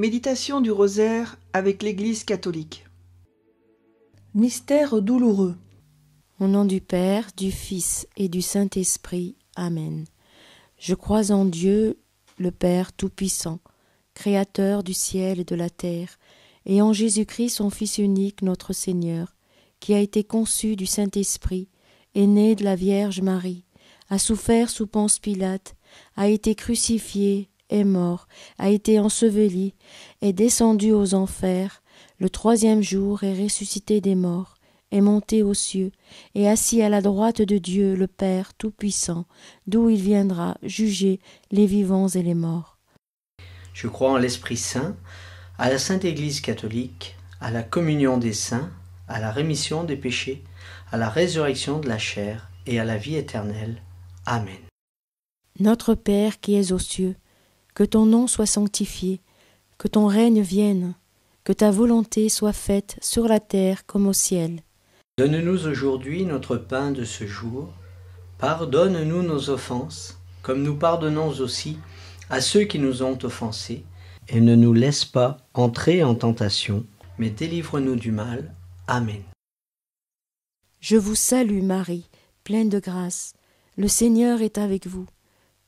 Méditation du rosaire avec l'Église catholique. Mystère douloureux. Au nom du Père, du Fils et du Saint-Esprit. Amen. Je crois en Dieu, le Père Tout-Puissant, Créateur du ciel et de la terre, et en Jésus-Christ, son Fils unique, notre Seigneur, qui a été conçu du Saint-Esprit, est né de la Vierge Marie, a souffert sous Ponce Pilate, a été crucifié, est mort, a été enseveli, est descendu aux enfers, le troisième jour est ressuscité des morts, est monté aux cieux, et assis à la droite de Dieu le Père Tout-Puissant, d'où il viendra juger les vivants et les morts. Je crois en l'Esprit Saint, à la Sainte Église catholique, à la communion des saints, à la rémission des péchés, à la résurrection de la chair et à la vie éternelle. Amen. Notre Père qui es aux cieux, que ton nom soit sanctifié, que ton règne vienne, que ta volonté soit faite sur la terre comme au ciel. Donne-nous aujourd'hui notre pain de ce jour. Pardonne-nous nos offenses, comme nous pardonnons aussi à ceux qui nous ont offensés, et ne nous laisse pas entrer en tentation, mais délivre-nous du mal. Amen. Je vous salue Marie, pleine de grâce. Le Seigneur est avec vous.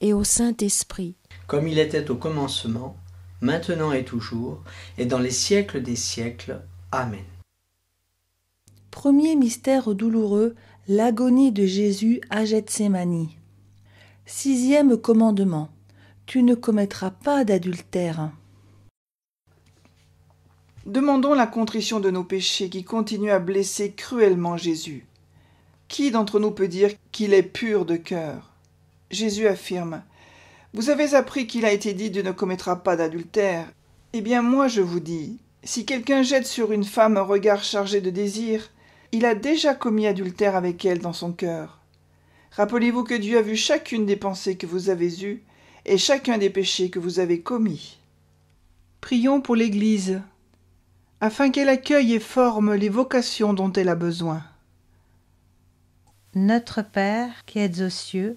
et au Saint-Esprit. Comme il était au commencement, maintenant et toujours, et dans les siècles des siècles. Amen. Premier mystère douloureux, l'agonie de Jésus à Gethsemane. Sixième commandement. Tu ne commettras pas d'adultère. Demandons la contrition de nos péchés qui continuent à blesser cruellement Jésus. Qui d'entre nous peut dire qu'il est pur de cœur Jésus affirme Vous avez appris qu'il a été dit de ne commettra pas d'adultère. Eh bien moi je vous dis, si quelqu'un jette sur une femme un regard chargé de désir, il a déjà commis adultère avec elle dans son cœur. Rappelez-vous que Dieu a vu chacune des pensées que vous avez eues et chacun des péchés que vous avez commis. Prions pour l'Église, afin qu'elle accueille et forme les vocations dont elle a besoin. Notre Père qui es aux cieux,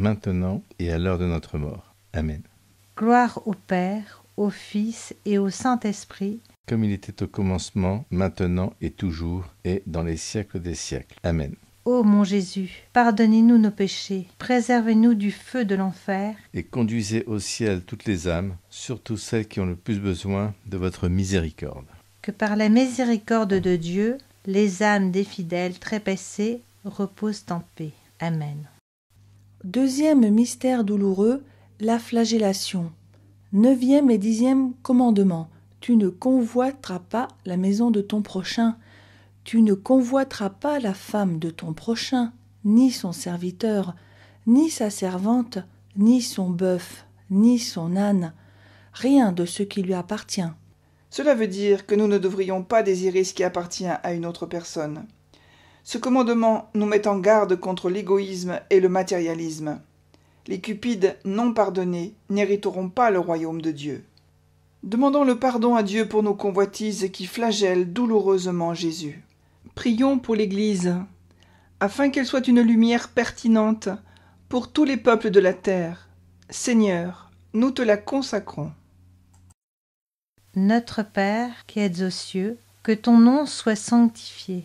maintenant et à l'heure de notre mort. Amen. Gloire au Père, au Fils et au Saint-Esprit, comme il était au commencement, maintenant et toujours, et dans les siècles des siècles. Amen. Ô mon Jésus, pardonnez-nous nos péchés, préservez-nous du feu de l'enfer, et conduisez au ciel toutes les âmes, surtout celles qui ont le plus besoin de votre miséricorde. Que par la miséricorde de Dieu, les âmes des fidèles trépassés reposent en paix. Amen. Deuxième mystère douloureux, la flagellation. Neuvième et dixième commandement. Tu ne convoiteras pas la maison de ton prochain. Tu ne convoiteras pas la femme de ton prochain, ni son serviteur, ni sa servante, ni son bœuf, ni son âne, rien de ce qui lui appartient. Cela veut dire que nous ne devrions pas désirer ce qui appartient à une autre personne. Ce commandement nous met en garde contre l'égoïsme et le matérialisme. Les cupides non pardonnés n'hériteront pas le royaume de Dieu. Demandons le pardon à Dieu pour nos convoitises qui flagellent douloureusement Jésus. Prions pour l'Église, afin qu'elle soit une lumière pertinente pour tous les peuples de la terre. Seigneur, nous te la consacrons. Notre Père qui es aux cieux, que ton nom soit sanctifié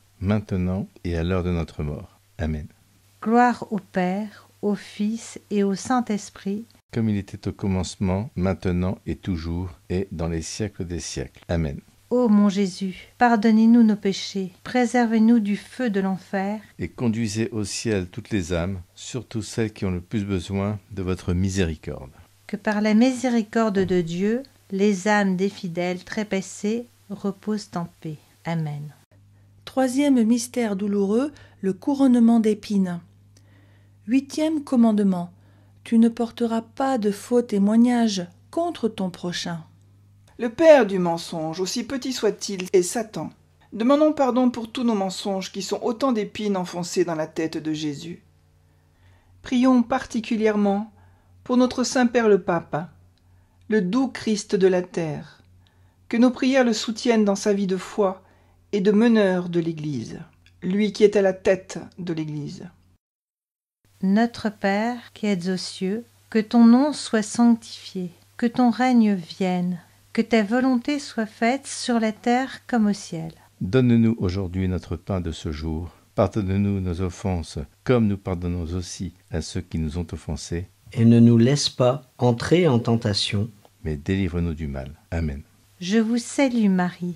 maintenant et à l'heure de notre mort. Amen. Gloire au Père, au Fils et au Saint-Esprit, comme il était au commencement, maintenant et toujours, et dans les siècles des siècles. Amen. Ô mon Jésus, pardonnez-nous nos péchés, préservez-nous du feu de l'enfer, et conduisez au ciel toutes les âmes, surtout celles qui ont le plus besoin de votre miséricorde. Que par la miséricorde de Dieu, les âmes des fidèles trépassés reposent en paix. Amen. Troisième mystère douloureux, le couronnement d'épines. Huitième commandement. Tu ne porteras pas de faux témoignages contre ton prochain. Le père du mensonge, aussi petit soit-il, est Satan. Demandons pardon pour tous nos mensonges qui sont autant d'épines enfoncées dans la tête de Jésus. Prions particulièrement pour notre Saint-Père le Pape, le doux Christ de la terre, que nos prières le soutiennent dans sa vie de foi et de meneur de l'Église, lui qui est à la tête de l'Église. Notre Père qui es aux cieux, que ton nom soit sanctifié, que ton règne vienne, que ta volonté soit faite sur la terre comme au ciel. Donne-nous aujourd'hui notre pain de ce jour. Pardonne-nous nos offenses, comme nous pardonnons aussi à ceux qui nous ont offensés. Et ne nous laisse pas entrer en tentation, mais délivre-nous du mal. Amen. Je vous salue Marie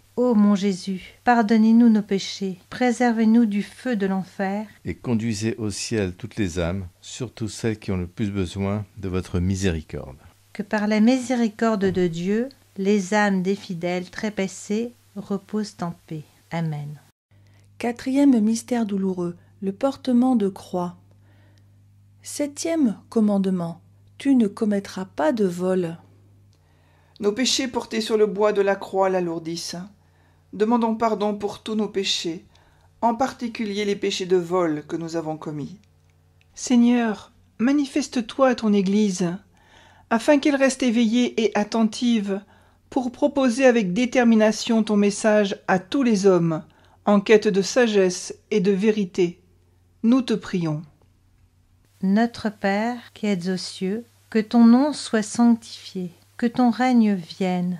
Ô mon Jésus, pardonnez-nous nos péchés, préservez-nous du feu de l'enfer, et conduisez au ciel toutes les âmes, surtout celles qui ont le plus besoin de votre miséricorde. Que par la miséricorde de Dieu, les âmes des fidèles trépassées reposent en paix. Amen. Quatrième mystère douloureux, le portement de croix. Septième commandement, tu ne commettras pas de vol. Nos péchés portés sur le bois de la croix l'alourdissent demandons pardon pour tous nos péchés, en particulier les péchés de vol que nous avons commis. Seigneur, manifeste-toi à ton Église, afin qu'elle reste éveillée et attentive pour proposer avec détermination ton message à tous les hommes, en quête de sagesse et de vérité. Nous te prions. Notre Père qui es aux cieux, que ton nom soit sanctifié, que ton règne vienne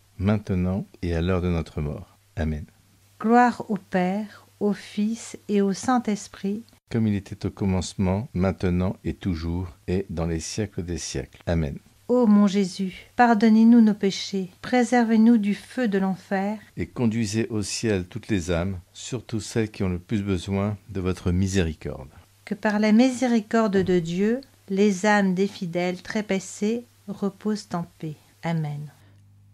maintenant et à l'heure de notre mort. Amen. Gloire au Père, au Fils et au Saint-Esprit, comme il était au commencement, maintenant et toujours, et dans les siècles des siècles. Amen. Ô mon Jésus, pardonnez-nous nos péchés, préservez-nous du feu de l'enfer, et conduisez au ciel toutes les âmes, surtout celles qui ont le plus besoin de votre miséricorde. Que par la miséricorde de Dieu, les âmes des fidèles trépassés reposent en paix. Amen.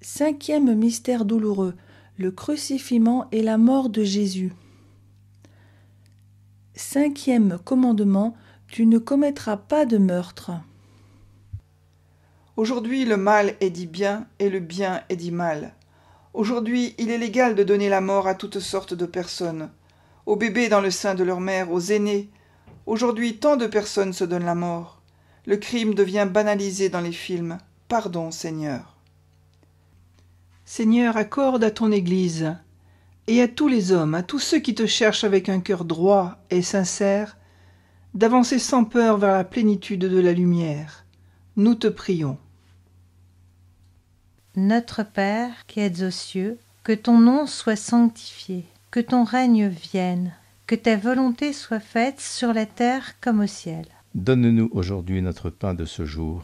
Cinquième mystère douloureux, le crucifiement et la mort de Jésus. Cinquième commandement, tu ne commettras pas de meurtre. Aujourd'hui le mal est dit bien et le bien est dit mal. Aujourd'hui il est légal de donner la mort à toutes sortes de personnes, aux bébés dans le sein de leur mère, aux aînés. Aujourd'hui tant de personnes se donnent la mort. Le crime devient banalisé dans les films. Pardon Seigneur. Seigneur, accorde à ton Église et à tous les hommes, à tous ceux qui te cherchent avec un cœur droit et sincère, d'avancer sans peur vers la plénitude de la lumière. Nous te prions. Notre Père qui es aux cieux, que ton nom soit sanctifié, que ton règne vienne, que ta volonté soit faite sur la terre comme au ciel. Donne-nous aujourd'hui notre pain de ce jour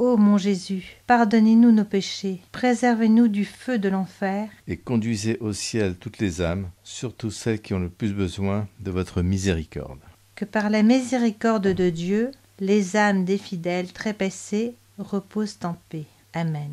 Ô mon Jésus, pardonnez-nous nos péchés, préservez-nous du feu de l'enfer, et conduisez au ciel toutes les âmes, surtout celles qui ont le plus besoin de votre miséricorde. Que par la miséricorde de Dieu, les âmes des fidèles trépassés reposent en paix. Amen.